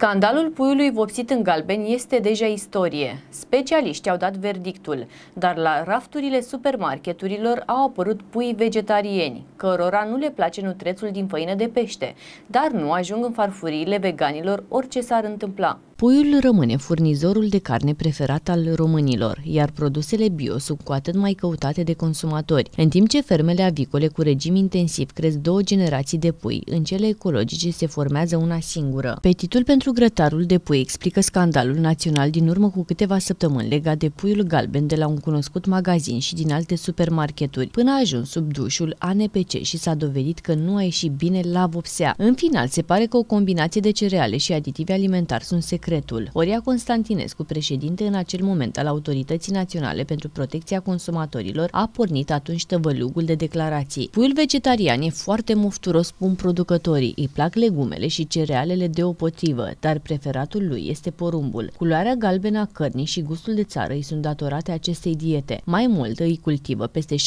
Scandalul puiului vopsit în galben este deja istorie. Specialiștii au dat verdictul, dar la rafturile supermarketurilor au apărut pui vegetarieni, cărora nu le place nutrețul din făină de pește, dar nu ajung în farfuriile veganilor orice s-ar întâmpla. Puiul rămâne furnizorul de carne preferat al românilor, iar produsele bio sunt cu atât mai căutate de consumatori, în timp ce fermele avicole cu regim intensiv cresc două generații de pui, în cele ecologice se formează una singură. Petitul pentru grătarul de pui explică scandalul național din urmă cu câteva săptămâni legat de puiul galben de la un cunoscut magazin și din alte supermarketuri, până a ajuns sub dușul ANPC și s-a dovedit că nu a ieșit bine la vopsea. În final, se pare că o combinație de cereale și aditivi alimentari sunt secrete decretul. Oria Constantinescu, președinte în acel moment al Autorității Naționale pentru Protecția Consumatorilor, a pornit atunci tăvălugul de declarații. Puiul vegetarian e foarte mofturos, spun producătorii. Îi plac legumele și cerealele deopotrivă, dar preferatul lui este porumbul. Culoarea galbenă a cărnii și gustul de țară îi sunt datorate acestei diete. Mai mult îi cultivă peste 70%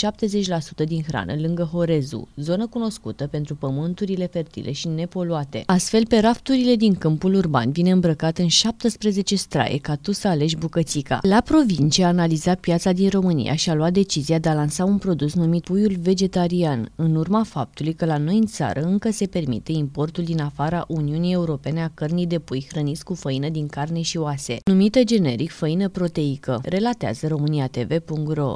din hrană lângă Horezu, zonă cunoscută pentru pământurile fertile și nepoluate. Astfel, pe rafturile din câmpul urban vine îmbrăcat în 17 straie ca tu să alegi bucățica. La provincie a analizat piața din România și a luat decizia de a lansa un produs numit puiul vegetarian, în urma faptului că la noi în țară încă se permite importul din afara Uniunii Europene a cărnii de pui hrăniți cu făină din carne și oase, numită generic făină proteică, relatează România TV.ro.